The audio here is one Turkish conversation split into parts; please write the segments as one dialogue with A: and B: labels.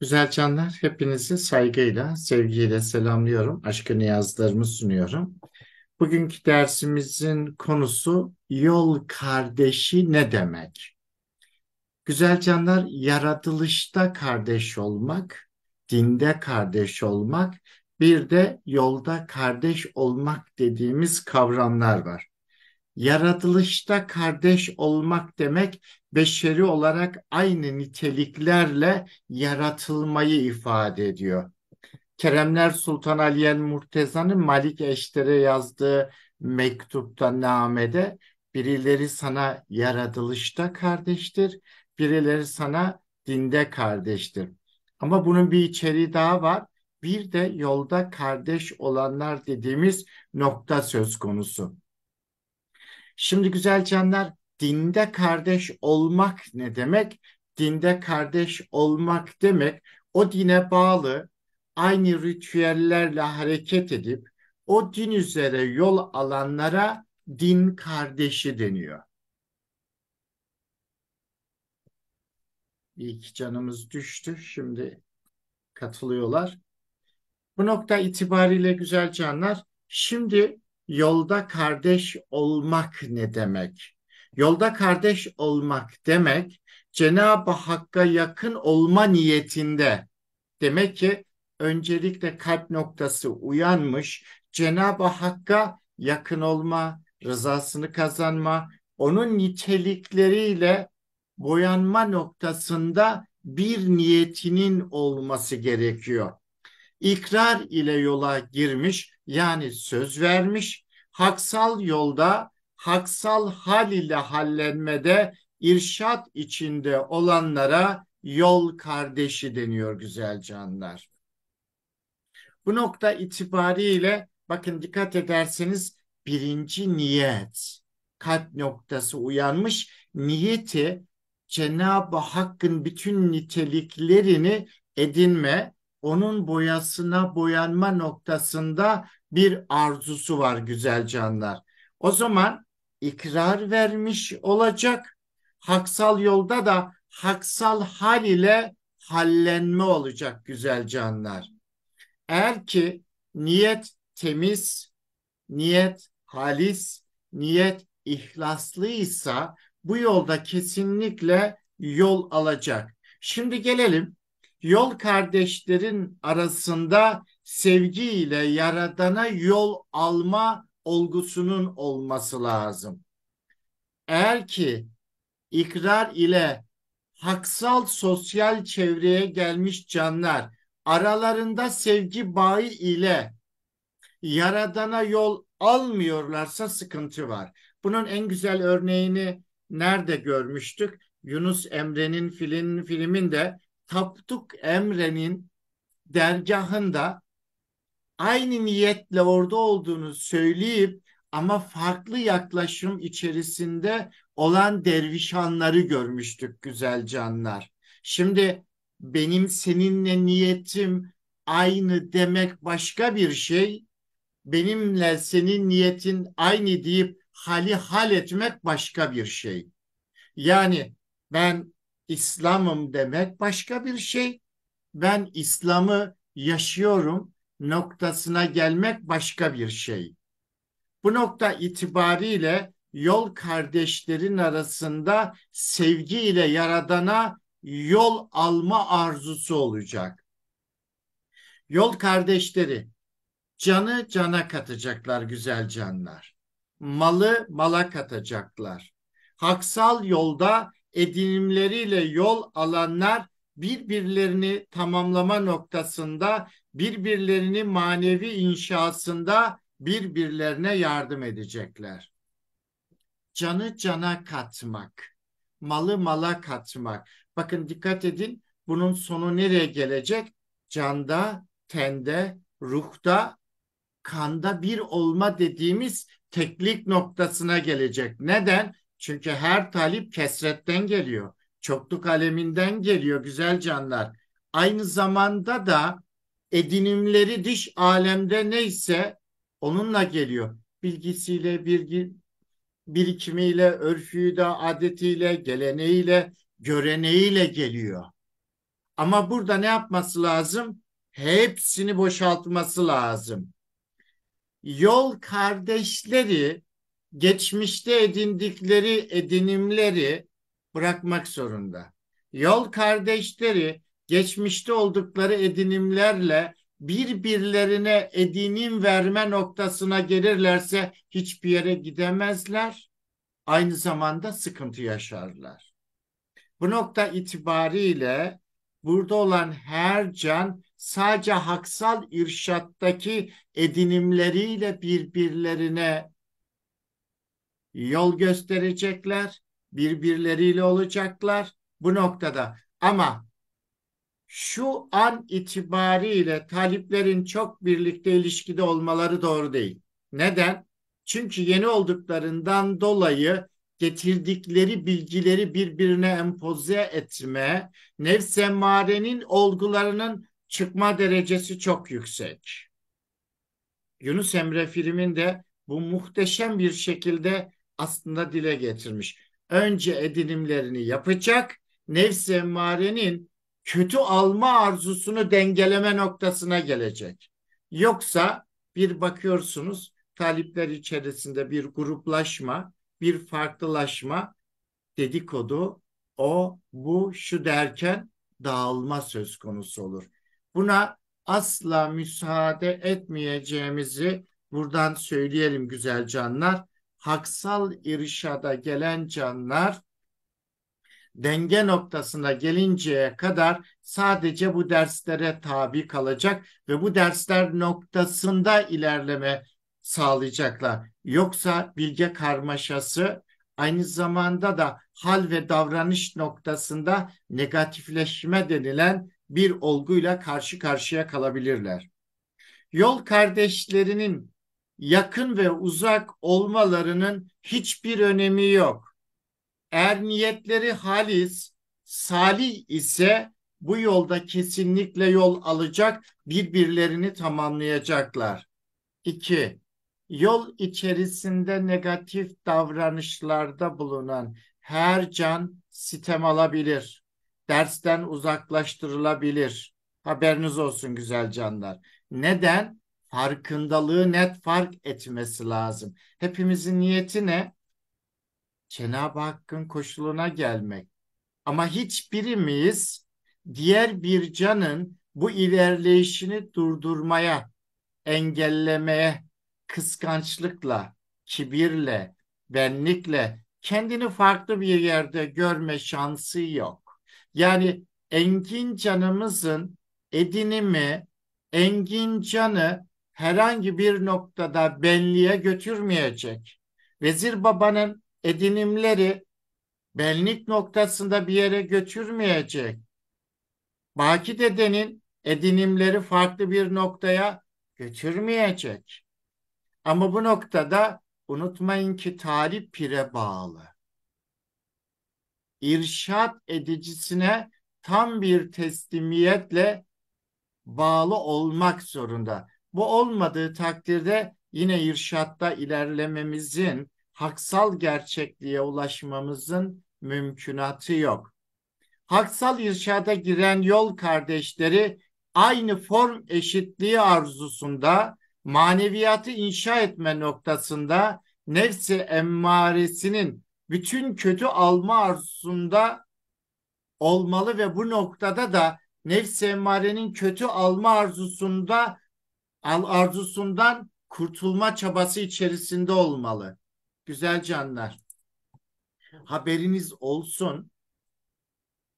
A: Güzel canlar, hepinizi saygıyla, sevgiyle selamlıyorum. Aşkı niyazlarımı sunuyorum. Bugünkü dersimizin konusu yol kardeşi ne demek? Güzel canlar, yaratılışta kardeş olmak, dinde kardeş olmak, bir de yolda kardeş olmak dediğimiz kavramlar var yaratılışta kardeş olmak demek beşeri olarak aynı niteliklerle yaratılmayı ifade ediyor. Keremler Sultan Aliyen Murteza'nın Malik Eşter'e yazdığı mektupta namede birileri sana yaratılışta kardeştir, birileri sana dinde kardeştir. Ama bunun bir içeriği daha var. Bir de yolda kardeş olanlar dediğimiz nokta söz konusu. Şimdi güzel canlar dinde kardeş olmak ne demek? Dinde kardeş olmak demek o dine bağlı aynı ritüellerle hareket edip o din üzere yol alanlara din kardeşi deniyor. İyi ki canımız düştü. Şimdi katılıyorlar. Bu nokta itibariyle güzel canlar. Şimdi yolda kardeş olmak ne demek? Yolda kardeş olmak demek Cenab-ı Hakk'a yakın olma niyetinde. Demek ki öncelikle kalp noktası uyanmış, Cenab-ı Hakk'a yakın olma, rızasını kazanma, onun nitelikleriyle boyanma noktasında bir niyetinin olması gerekiyor. İkrar ile yola girmiş yani söz vermiş, haksal yolda, haksal hal ile hallenmede irşat içinde olanlara yol kardeşi deniyor güzel canlar. Bu nokta itibariyle bakın dikkat ederseniz birinci niyet kalp noktası uyanmış niyeti Cenab-ı Hakk'ın bütün niteliklerini edinme, onun boyasına boyanma noktasında bir arzusu var güzel canlar. O zaman ikrar vermiş olacak. Haksal yolda da haksal hal ile hallenme olacak güzel canlar. Eğer ki niyet temiz, niyet halis, niyet ihlaslıysa bu yolda kesinlikle yol alacak. Şimdi gelelim yol kardeşlerin arasında sevgiyle yaradana yol alma olgusunun olması lazım. Eğer ki ikrar ile haksal sosyal çevreye gelmiş canlar aralarında sevgi bağı ile yaradana yol almıyorlarsa sıkıntı var. Bunun en güzel örneğini nerede görmüştük? Yunus Emre'nin filin filminde Tapduk Emre'nin dergahında aynı niyetle orada olduğunu söyleyip ama farklı yaklaşım içerisinde olan dervişanları görmüştük güzel canlar. Şimdi benim seninle niyetim aynı demek başka bir şey. Benimle senin niyetin aynı deyip hali hal etmek başka bir şey. Yani ben İslam'ım demek başka bir şey. Ben İslam'ı yaşıyorum noktasına gelmek başka bir şey. Bu nokta itibariyle yol kardeşlerin arasında sevgi ile yaradana yol alma arzusu olacak. Yol kardeşleri canı cana katacaklar güzel canlar. Malı mala katacaklar. Haksal yolda edinimleriyle yol alanlar birbirlerini tamamlama noktasında birbirlerini manevi inşasında birbirlerine yardım edecekler. Canı cana katmak, malı mala katmak. Bakın dikkat edin bunun sonu nereye gelecek? Canda, tende, ruhta, kanda bir olma dediğimiz teklik noktasına gelecek. Neden? Çünkü her talip kesretten geliyor. Çokluk aleminden geliyor güzel canlar. Aynı zamanda da edinimleri dış alemde neyse onunla geliyor. Bilgisiyle, bilgi birikimiyle, örfüyle, adetiyle, geleneğiyle, göreneğiyle geliyor. Ama burada ne yapması lazım? Hepsini boşaltması lazım. Yol kardeşleri geçmişte edindikleri edinimleri bırakmak zorunda. Yol kardeşleri geçmişte oldukları edinimlerle birbirlerine edinim verme noktasına gelirlerse hiçbir yere gidemezler. Aynı zamanda sıkıntı yaşarlar. Bu nokta itibariyle burada olan her can sadece haksal irşattaki edinimleriyle birbirlerine yol gösterecekler, birbirleriyle olacaklar bu noktada. Ama şu an itibariyle taliplerin çok birlikte ilişkide olmaları doğru değil. Neden? Çünkü yeni olduklarından dolayı getirdikleri bilgileri birbirine empoze etme, nefsemarenin olgularının çıkma derecesi çok yüksek. Yunus Emre filminde bu muhteşem bir şekilde aslında dile getirmiş. Önce edinimlerini yapacak, nefs kötü alma arzusunu dengeleme noktasına gelecek. Yoksa bir bakıyorsunuz talipler içerisinde bir gruplaşma, bir farklılaşma, dedikodu, o, bu, şu derken dağılma söz konusu olur. Buna asla müsaade etmeyeceğimizi buradan söyleyelim güzel canlar. Haksal irşada gelen canlar denge noktasına gelinceye kadar sadece bu derslere tabi kalacak ve bu dersler noktasında ilerleme sağlayacaklar. Yoksa bilge karmaşası aynı zamanda da hal ve davranış noktasında negatifleşme denilen bir olguyla karşı karşıya kalabilirler. Yol kardeşlerinin yakın ve uzak olmalarının hiçbir önemi yok eğer niyetleri halis, salih ise bu yolda kesinlikle yol alacak, birbirlerini tamamlayacaklar. 2. Yol içerisinde negatif davranışlarda bulunan her can sitem alabilir. Dersten uzaklaştırılabilir. Haberiniz olsun güzel canlar. Neden? Farkındalığı net fark etmesi lazım. Hepimizin niyeti ne? Cenab-ı Hakk'ın koşuluna gelmek. Ama hiçbirimiz diğer bir canın bu ilerleyişini durdurmaya, engellemeye, kıskançlıkla, kibirle, benlikle kendini farklı bir yerde görme şansı yok. Yani engin canımızın edinimi, engin canı herhangi bir noktada benliğe götürmeyecek. Vezir Baba'nın edinimleri benlik noktasında bir yere götürmeyecek. Baki dedenin edinimleri farklı bir noktaya götürmeyecek. Ama bu noktada unutmayın ki tarih pire bağlı. İrşat edicisine tam bir teslimiyetle bağlı olmak zorunda. Bu olmadığı takdirde yine irşatta ilerlememizin haksal gerçekliğe ulaşmamızın mümkünatı yok. Haksal irşada giren yol kardeşleri aynı form eşitliği arzusunda maneviyatı inşa etme noktasında nefsi emmaresinin bütün kötü alma arzusunda olmalı ve bu noktada da nefsi emmarenin kötü alma arzusunda arzusundan kurtulma çabası içerisinde olmalı güzel canlar. Haberiniz olsun.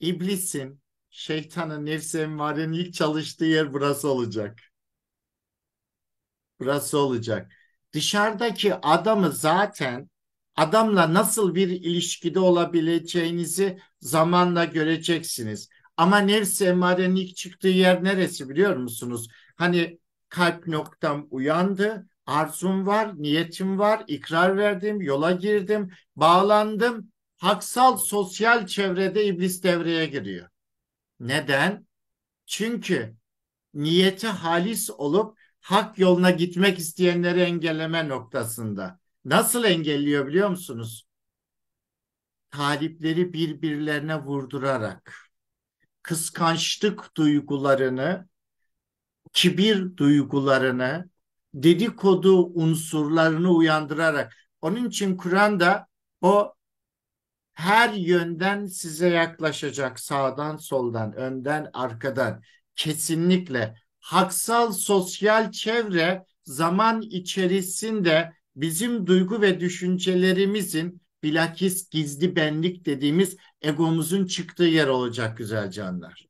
A: İblisin, şeytanın, nefsi varın ilk çalıştığı yer burası olacak. Burası olacak. Dışarıdaki adamı zaten adamla nasıl bir ilişkide olabileceğinizi zamanla göreceksiniz. Ama nefsi emmarenin ilk çıktığı yer neresi biliyor musunuz? Hani kalp noktam uyandı arzum var, niyetim var, ikrar verdim, yola girdim, bağlandım. Haksal sosyal çevrede iblis devreye giriyor. Neden? Çünkü niyeti halis olup hak yoluna gitmek isteyenleri engelleme noktasında. Nasıl engelliyor biliyor musunuz? Talipleri birbirlerine vurdurarak kıskançlık duygularını, kibir duygularını, dedikodu unsurlarını uyandırarak. Onun için Kur'an'da o her yönden size yaklaşacak sağdan soldan önden arkadan kesinlikle haksal sosyal çevre zaman içerisinde bizim duygu ve düşüncelerimizin bilakis gizli benlik dediğimiz egomuzun çıktığı yer olacak güzel canlar.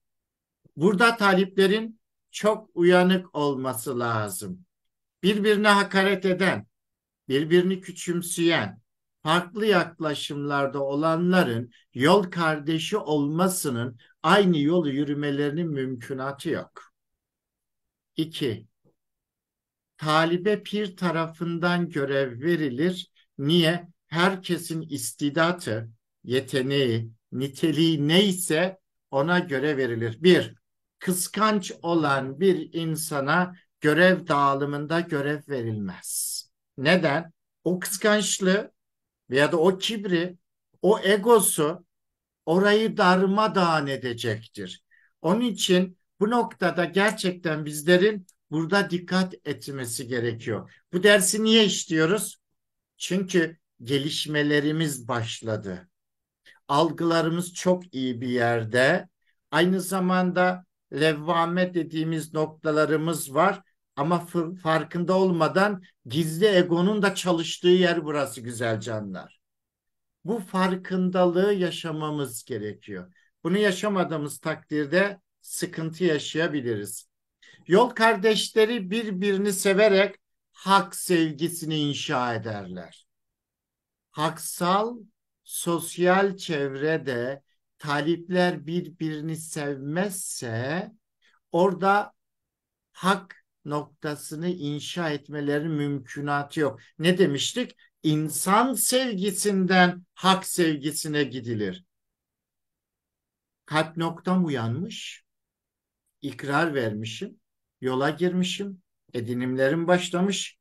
A: Burada taliplerin çok uyanık olması lazım birbirine hakaret eden, birbirini küçümseyen, farklı yaklaşımlarda olanların yol kardeşi olmasının aynı yolu yürümelerinin mümkünatı yok. 2. Talibe pir tarafından görev verilir. Niye? Herkesin istidatı, yeteneği, niteliği neyse ona göre verilir. Bir, kıskanç olan bir insana görev dağılımında görev verilmez. Neden? O kıskançlığı veya da o kibri, o egosu orayı darmadağın edecektir. Onun için bu noktada gerçekten bizlerin burada dikkat etmesi gerekiyor. Bu dersi niye işliyoruz? Çünkü gelişmelerimiz başladı. Algılarımız çok iyi bir yerde. Aynı zamanda levvame dediğimiz noktalarımız var ama farkında olmadan gizli egonun da çalıştığı yer burası güzel canlar. Bu farkındalığı yaşamamız gerekiyor. Bunu yaşamadığımız takdirde sıkıntı yaşayabiliriz. Yol kardeşleri birbirini severek hak sevgisini inşa ederler. Haksal sosyal çevrede talipler birbirini sevmezse orada hak noktasını inşa etmeleri mümkünatı yok. Ne demiştik? İnsan sevgisinden hak sevgisine gidilir. Kalp noktam uyanmış. ikrar vermişim. Yola girmişim. Edinimlerim başlamış.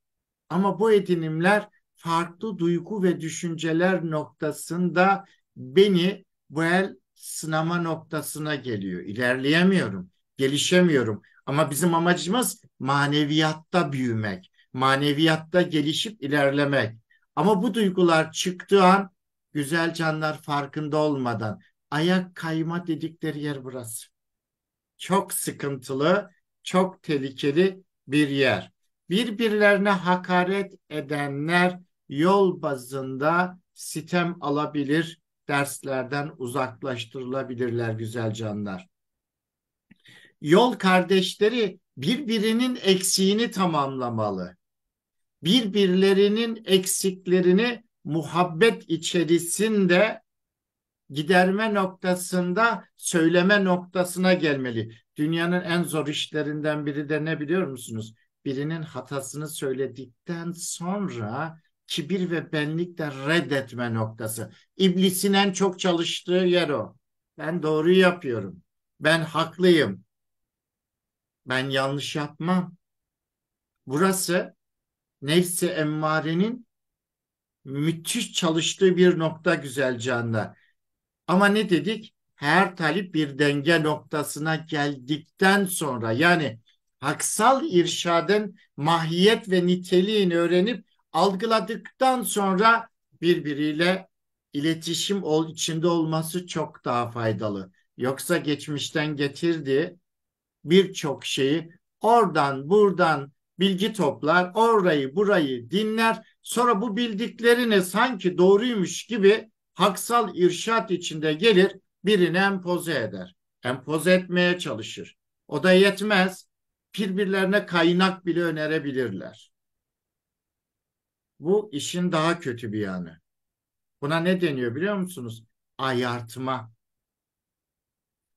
A: Ama bu edinimler farklı duygu ve düşünceler noktasında beni bu el sınama noktasına geliyor. İlerleyemiyorum, gelişemiyorum. Ama bizim amacımız maneviyatta büyümek, maneviyatta gelişip ilerlemek. Ama bu duygular çıktığı an güzel canlar farkında olmadan ayak kayma dedikleri yer burası. Çok sıkıntılı, çok tehlikeli bir yer. Birbirlerine hakaret edenler yol bazında sitem alabilir, derslerden uzaklaştırılabilirler güzel canlar yol kardeşleri birbirinin eksiğini tamamlamalı. Birbirlerinin eksiklerini muhabbet içerisinde giderme noktasında söyleme noktasına gelmeli. Dünyanın en zor işlerinden biri de ne biliyor musunuz? Birinin hatasını söyledikten sonra kibir ve benlik reddetme noktası. İblisin en çok çalıştığı yer o. Ben doğruyu yapıyorum. Ben haklıyım. Ben yanlış yapmam. Burası nefsi emmarenin müthiş çalıştığı bir nokta güzel güzelcanla. Ama ne dedik? Her talip bir denge noktasına geldikten sonra yani haksal irşadın mahiyet ve niteliğini öğrenip algıladıktan sonra birbiriyle iletişim ol, içinde olması çok daha faydalı. Yoksa geçmişten getirdiği birçok şeyi oradan buradan bilgi toplar, orayı burayı dinler. Sonra bu bildiklerini sanki doğruymuş gibi haksal irşat içinde gelir birini empoze eder. Empoze etmeye çalışır. O da yetmez. Birbirlerine kaynak bile önerebilirler. Bu işin daha kötü bir yanı. Buna ne deniyor biliyor musunuz? Ayartma.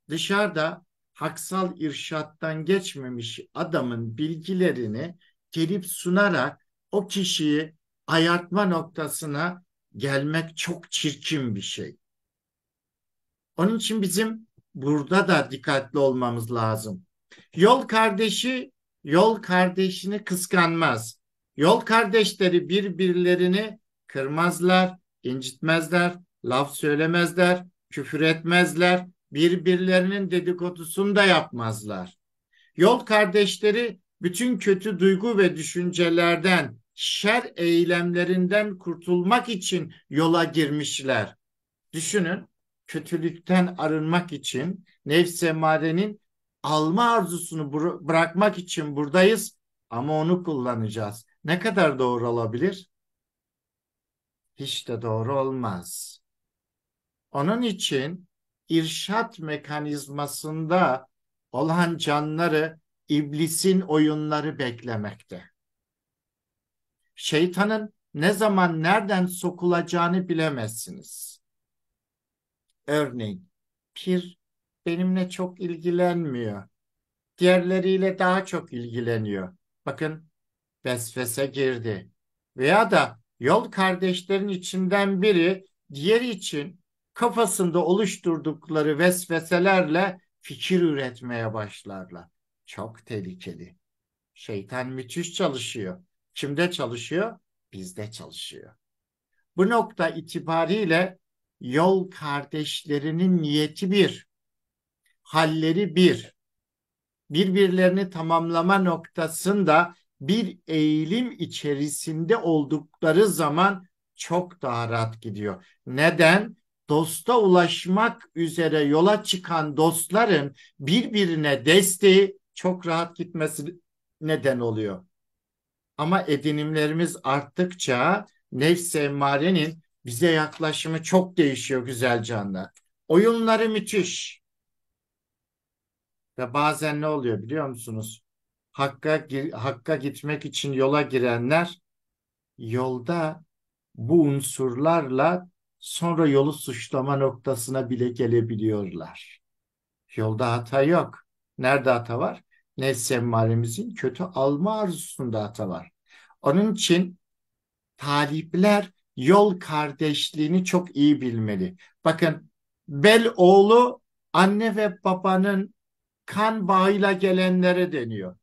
A: Dışarıda haksal irşattan geçmemiş adamın bilgilerini gelip sunarak o kişiyi ayartma noktasına gelmek çok çirkin bir şey. Onun için bizim burada da dikkatli olmamız lazım. Yol kardeşi yol kardeşini kıskanmaz. Yol kardeşleri birbirlerini kırmazlar, incitmezler, laf söylemezler, küfür etmezler, birbirlerinin dedikodusunu da yapmazlar. Yol kardeşleri bütün kötü duygu ve düşüncelerden, şer eylemlerinden kurtulmak için yola girmişler. Düşünün, kötülükten arınmak için, nefs emarenin alma arzusunu bırakmak için buradayız ama onu kullanacağız. Ne kadar doğru olabilir? Hiç de doğru olmaz. Onun için irşat mekanizmasında olan canları iblisin oyunları beklemekte. Şeytanın ne zaman nereden sokulacağını bilemezsiniz. Örneğin pir benimle çok ilgilenmiyor. Diğerleriyle daha çok ilgileniyor. Bakın vesvese girdi. Veya da yol kardeşlerin içinden biri diğer için kafasında oluşturdukları vesveselerle fikir üretmeye başlarlar. Çok tehlikeli. Şeytan müthiş çalışıyor. Kimde çalışıyor? Bizde çalışıyor. Bu nokta itibariyle yol kardeşlerinin niyeti bir, halleri bir, birbirlerini tamamlama noktasında bir eğilim içerisinde oldukları zaman çok daha rahat gidiyor. Neden? dosta ulaşmak üzere yola çıkan dostların birbirine desteği çok rahat gitmesi neden oluyor. Ama edinimlerimiz arttıkça nefs emmarenin bize yaklaşımı çok değişiyor güzel canlı. Oyunları müthiş. Ve bazen ne oluyor biliyor musunuz? Hakka, hakka gitmek için yola girenler yolda bu unsurlarla sonra yolu suçlama noktasına bile gelebiliyorlar. Yolda hata yok. Nerede hata var? Nessemmaremizin kötü alma arzusunda hata var. Onun için talipler yol kardeşliğini çok iyi bilmeli. Bakın Bel oğlu anne ve babanın kan bağıyla gelenlere deniyor.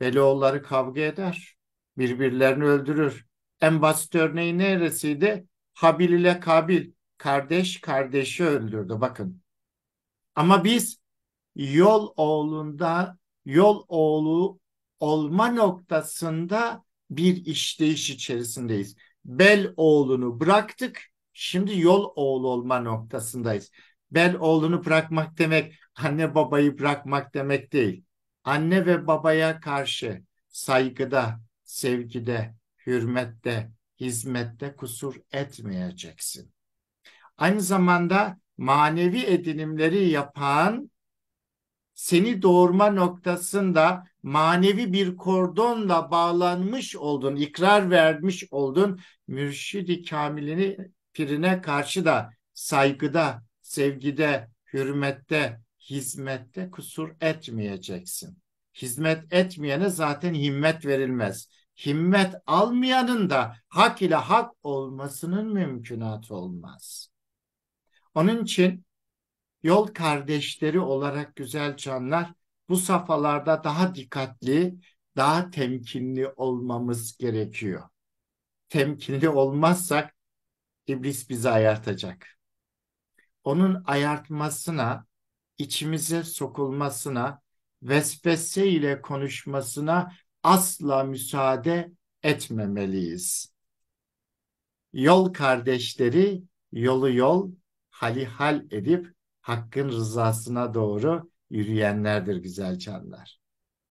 A: Bel oğulları kavga eder. Birbirlerini öldürür. En basit örneği neresiydi? Habil ile Kabil kardeş kardeşi öldürdü bakın. Ama biz yol oğlunda yol oğlu olma noktasında bir işleyiş içerisindeyiz. Bel oğlunu bıraktık. Şimdi yol oğlu olma noktasındayız. Bel oğlunu bırakmak demek anne babayı bırakmak demek değil. Anne ve babaya karşı saygıda, sevgide, hürmette, hizmette kusur etmeyeceksin. Aynı zamanda manevi edinimleri yapan seni doğurma noktasında manevi bir kordonla bağlanmış oldun, ikrar vermiş oldun. Mürşidi Kamilini pirine karşı da saygıda, sevgide, hürmette, hizmette kusur etmeyeceksin. Hizmet etmeyene zaten himmet verilmez himmet almayanın da hak ile hak olmasının mümkünatı olmaz. Onun için yol kardeşleri olarak güzel canlar bu safhalarda daha dikkatli, daha temkinli olmamız gerekiyor. Temkinli olmazsak iblis bizi ayartacak. Onun ayartmasına, içimize sokulmasına, vesvese ile konuşmasına asla müsaade etmemeliyiz. Yol kardeşleri yolu yol halihal edip hakkın rızasına doğru yürüyenlerdir güzel canlar.